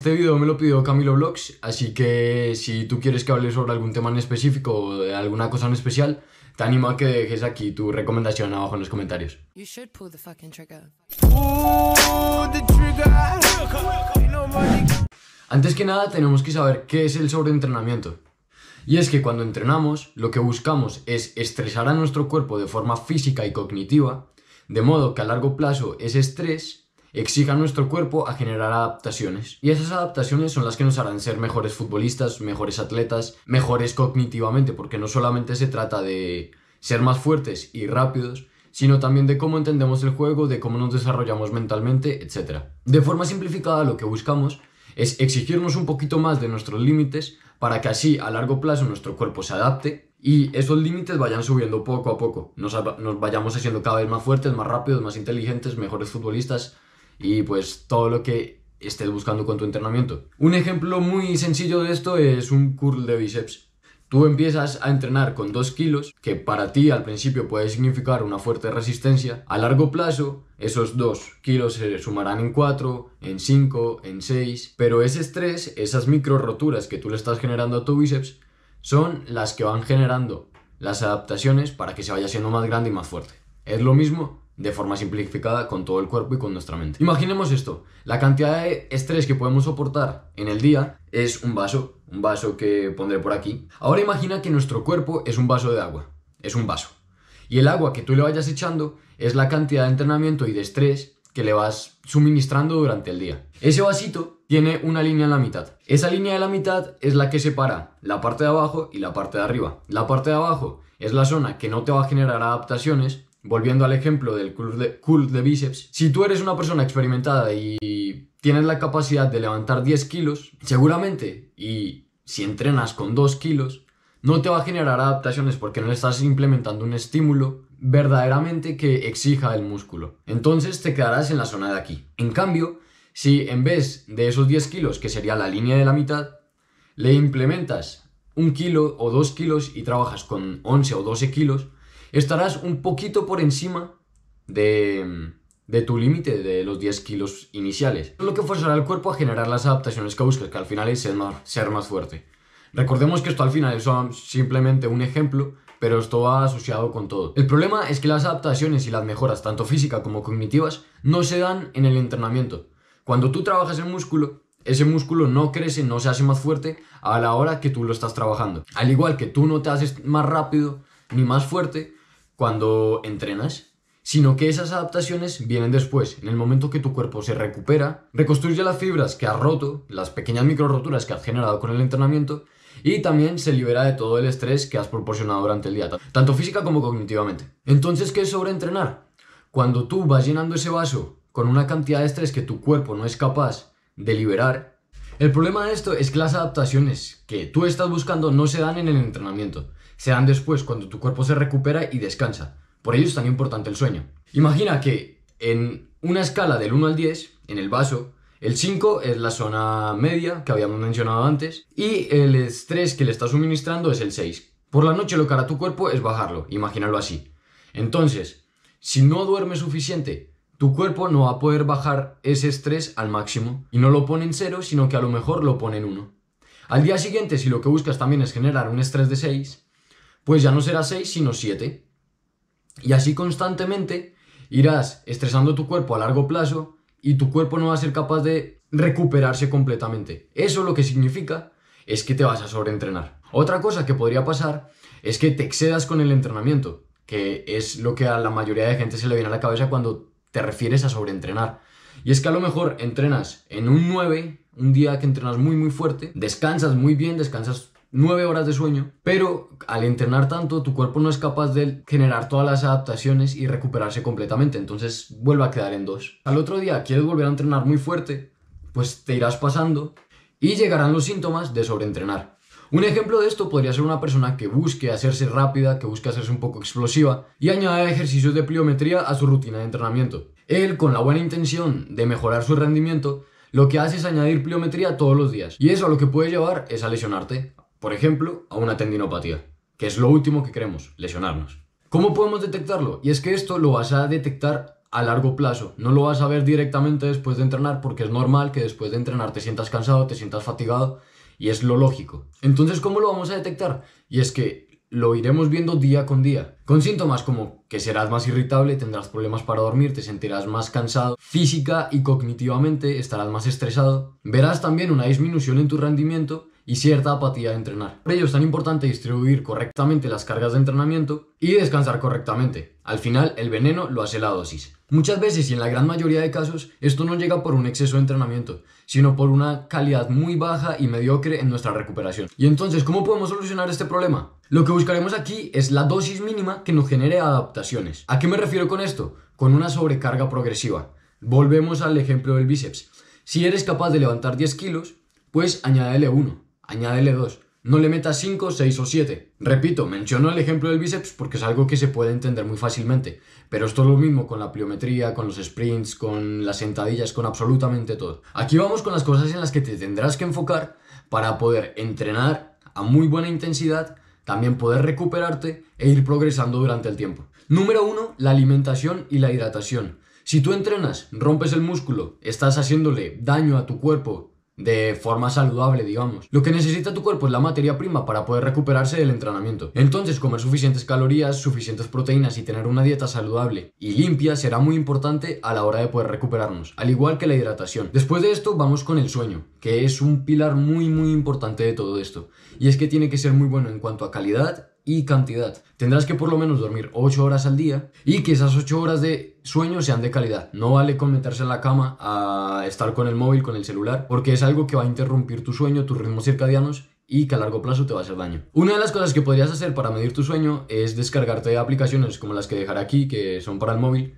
Este video me lo pidió Camilo Vlogs, así que si tú quieres que hable sobre algún tema en específico o de alguna cosa en especial, te animo a que dejes aquí tu recomendación abajo en los comentarios. Antes que nada tenemos que saber qué es el sobreentrenamiento. Y es que cuando entrenamos, lo que buscamos es estresar a nuestro cuerpo de forma física y cognitiva, de modo que a largo plazo ese estrés exija a nuestro cuerpo a generar adaptaciones. Y esas adaptaciones son las que nos harán ser mejores futbolistas, mejores atletas, mejores cognitivamente, porque no solamente se trata de ser más fuertes y rápidos, sino también de cómo entendemos el juego, de cómo nos desarrollamos mentalmente, etc. De forma simplificada lo que buscamos es exigirnos un poquito más de nuestros límites para que así a largo plazo nuestro cuerpo se adapte y esos límites vayan subiendo poco a poco, nos vayamos haciendo cada vez más fuertes, más rápidos, más inteligentes, mejores futbolistas, y pues todo lo que estés buscando con tu entrenamiento. Un ejemplo muy sencillo de esto es un curl de bíceps. Tú empiezas a entrenar con 2 kilos, que para ti al principio puede significar una fuerte resistencia. A largo plazo, esos 2 kilos se sumarán en 4, en 5, en 6. Pero ese estrés, esas micro roturas que tú le estás generando a tu bíceps, son las que van generando las adaptaciones para que se vaya siendo más grande y más fuerte. Es lo mismo de forma simplificada con todo el cuerpo y con nuestra mente. Imaginemos esto, la cantidad de estrés que podemos soportar en el día es un vaso, un vaso que pondré por aquí. Ahora imagina que nuestro cuerpo es un vaso de agua, es un vaso. Y el agua que tú le vayas echando es la cantidad de entrenamiento y de estrés que le vas suministrando durante el día. Ese vasito tiene una línea en la mitad. Esa línea de la mitad es la que separa la parte de abajo y la parte de arriba. La parte de abajo es la zona que no te va a generar adaptaciones volviendo al ejemplo del curl de, bíceps, si tú eres una persona experimentada y tienes la capacidad de levantar 10 kilos, seguramente, y si entrenas con 2 kilos, no te va a generar adaptaciones porque no estás implementando un estímulo verdaderamente que exija el músculo. Entonces te quedarás en la zona de aquí. En cambio, si en vez de esos 10 kilos, que sería la línea de la mitad, le implementas un kilo o dos kilos y trabajas con 11 o 12 kilos, estarás un poquito por encima de, tu límite de los 10 kilos iniciales, lo que forzará al cuerpo a generar las adaptaciones que buscas, que al final es ser más, ser más fuerte. Recordemos que esto al final es simplemente un ejemplo, pero esto va asociado con todo. El problema es que las adaptaciones y las mejoras, tanto físicas como cognitivas, no se dan en el entrenamiento. Cuando tú trabajas el músculo, ese músculo no crece, no se hace más fuerte a la hora que tú lo estás trabajando. Al igual que tú no te haces más rápido ni más fuerte, cuando entrenas, sino que esas adaptaciones vienen después, en el momento que tu cuerpo se recupera, reconstruye las fibras que has roto, las pequeñas micro que has generado con el entrenamiento, y también se libera de todo el estrés que has proporcionado durante el día, tanto física como cognitivamente. Entonces, ¿qué es sobre entrenar? Cuando tú vas llenando ese vaso con una cantidad de estrés que tu cuerpo no es capaz de liberar, el problema de esto es que las adaptaciones que tú estás buscando no se dan en el entrenamiento, se dan después cuando tu cuerpo se recupera y descansa. Por ello es tan importante el sueño. Imagina que en una escala del 1 al 10, en el vaso, el 5 es la zona media que habíamos mencionado antes y el estrés que le estás suministrando es el 6. Por la noche lo que hará tu cuerpo es bajarlo, imagínalo así. Entonces, si no duermes suficiente, tu cuerpo no va a poder bajar ese estrés al máximo y no lo pone en 0, sino que a lo mejor lo pone en 1. Al día siguiente, si lo que buscas también es generar un estrés de 6, pues ya no será 6, sino 7. Y así constantemente irás estresando tu cuerpo a largo plazo y tu cuerpo no va a ser capaz de recuperarse completamente. Eso lo que significa es que te vas a sobreentrenar. Otra cosa que podría pasar es que te excedas con el entrenamiento, que es lo que a la mayoría de gente se le viene a la cabeza cuando te refieres a sobreentrenar. Y es que a lo mejor entrenas en un 9, un día que entrenas muy muy fuerte, descansas muy bien, descansas 9 horas de sueño, pero al entrenar tanto tu cuerpo no es capaz de generar todas las adaptaciones y recuperarse completamente, entonces vuelve a quedar en dos. Al otro día quieres volver a entrenar muy fuerte, pues te irás pasando y llegarán los síntomas de sobreentrenar. Un ejemplo de esto podría ser una persona que busque hacerse rápida, que busque hacerse un poco explosiva y añade ejercicios de pliometría a su rutina de entrenamiento. Él, con la buena intención de mejorar su rendimiento, lo que hace es añadir pliometría todos los días y eso lo que puede llevar es a lesionarte por ejemplo, a una tendinopatía, que es lo último que queremos, lesionarnos. ¿Cómo podemos detectarlo? Y es que esto lo vas a detectar a largo plazo, no lo vas a ver directamente después de entrenar, porque es normal que después de entrenar te sientas cansado, te sientas fatigado, y es lo lógico. Entonces, ¿cómo lo vamos a detectar? Y es que lo iremos viendo día con día, con síntomas como que serás más irritable, tendrás problemas para dormir, te sentirás más cansado, física y cognitivamente estarás más estresado, verás también una disminución en tu rendimiento y cierta apatía de entrenar. Por ello es tan importante distribuir correctamente las cargas de entrenamiento y descansar correctamente. Al final, el veneno lo hace la dosis. Muchas veces y en la gran mayoría de casos, esto no llega por un exceso de entrenamiento, sino por una calidad muy baja y mediocre en nuestra recuperación. Y entonces, ¿cómo podemos solucionar este problema? Lo que buscaremos aquí es la dosis mínima que nos genere adaptaciones. ¿A qué me refiero con esto? Con una sobrecarga progresiva. Volvemos al ejemplo del bíceps. Si eres capaz de levantar 10 kilos, pues añádele 1 añádele 2. No le metas 5, 6 o 7. Repito, menciono el ejemplo del bíceps porque es algo que se puede entender muy fácilmente, pero esto es lo mismo con la pliometría, con los sprints, con las sentadillas, con absolutamente todo. Aquí vamos con las cosas en las que te tendrás que enfocar para poder entrenar a muy buena intensidad, también poder recuperarte e ir progresando durante el tiempo. Número 1, la alimentación y la hidratación. Si tú entrenas, rompes el músculo, estás haciéndole daño a tu cuerpo de forma saludable, digamos. Lo que necesita tu cuerpo es la materia prima para poder recuperarse del entrenamiento. Entonces, comer suficientes calorías, suficientes proteínas y tener una dieta saludable y limpia será muy importante a la hora de poder recuperarnos, al igual que la hidratación. Después de esto, vamos con el sueño, que es un pilar muy muy importante de todo esto. Y es que tiene que ser muy bueno en cuanto a calidad y cantidad. Tendrás que por lo menos dormir 8 horas al día y que esas 8 horas de sueño sean de calidad. No vale con meterse en la cama a estar con el móvil, con el celular, porque es algo que va a interrumpir tu sueño, tus ritmos circadianos y que a largo plazo te va a hacer daño. Una de las cosas que podrías hacer para medir tu sueño es descargarte aplicaciones como las que dejaré aquí, que son para el móvil,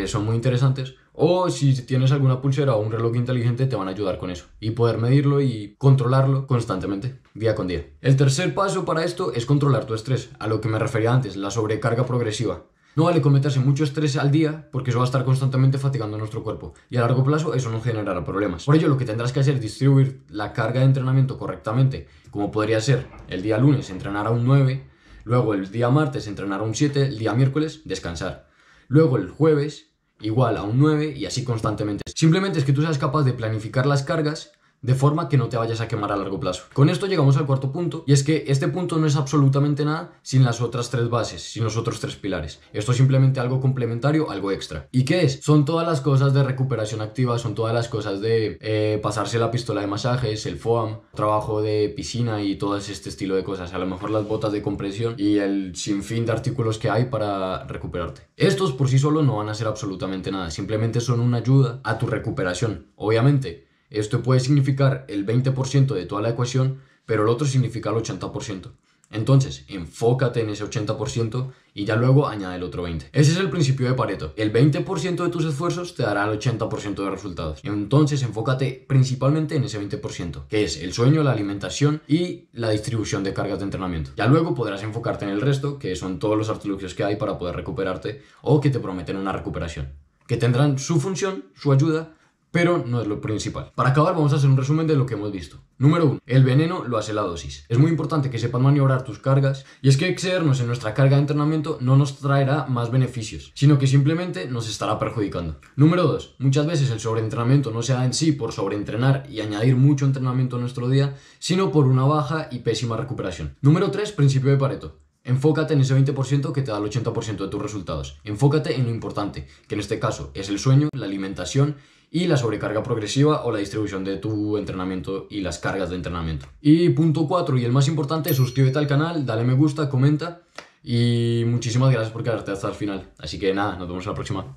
que son muy interesantes. O si tienes alguna pulsera o un reloj inteligente te van a ayudar con eso y poder medirlo y controlarlo constantemente, día con día. El tercer paso para esto es controlar tu estrés, a lo que me refería antes, la sobrecarga progresiva. No vale cometerse mucho estrés al día porque eso va a estar constantemente fatigando nuestro cuerpo y a largo plazo eso no generará problemas. Por ello lo que tendrás que hacer es distribuir la carga de entrenamiento correctamente, como podría ser el día lunes entrenar a un 9, luego el día martes entrenar a un 7, el día miércoles descansar. Luego el jueves igual a un 9 y así constantemente. Simplemente es que tú seas capaz de planificar las cargas de forma que no te vayas a quemar a largo plazo. Con esto llegamos al cuarto punto, y es que este punto no es absolutamente nada sin las otras tres bases, sin los otros tres pilares. Esto es simplemente algo complementario, algo extra. ¿Y qué es? Son todas las cosas de recuperación activa, son todas las cosas de eh, pasarse la pistola de masajes, el FOAM, trabajo de piscina y todo este estilo de cosas. A lo mejor las botas de compresión y el sinfín de artículos que hay para recuperarte. Estos por sí solos no van a ser absolutamente nada, simplemente son una ayuda a tu recuperación. Obviamente, esto puede significar el 20% de toda la ecuación, pero el otro significa el 80%. Entonces, enfócate en ese 80% y ya luego añade el otro 20%. Ese es el principio de Pareto. El 20% de tus esfuerzos te dará el 80% de resultados. Entonces, enfócate principalmente en ese 20%, que es el sueño, la alimentación y la distribución de cargas de entrenamiento. Ya luego podrás enfocarte en el resto, que son todos los artilugios que hay para poder recuperarte o que te prometen una recuperación, que tendrán su función, su ayuda, pero no es lo principal. Para acabar vamos a hacer un resumen de lo que hemos visto. Número 1. El veneno lo hace la dosis. Es muy importante que sepan maniobrar tus cargas y es que excedernos en nuestra carga de entrenamiento no nos traerá más beneficios, sino que simplemente nos estará perjudicando. Número 2. Muchas veces el sobreentrenamiento no se da en sí por sobreentrenar y añadir mucho entrenamiento a nuestro día, sino por una baja y pésima recuperación. Número 3. Principio de Pareto. Enfócate en ese 20% que te da el 80% de tus resultados. Enfócate en lo importante, que en este caso es el sueño, la alimentación y la sobrecarga progresiva o la distribución de tu entrenamiento y las cargas de entrenamiento. Y punto 4, y el más importante, suscríbete al canal, dale me gusta, comenta y muchísimas gracias por quedarte hasta el final. Así que nada, nos vemos la próxima.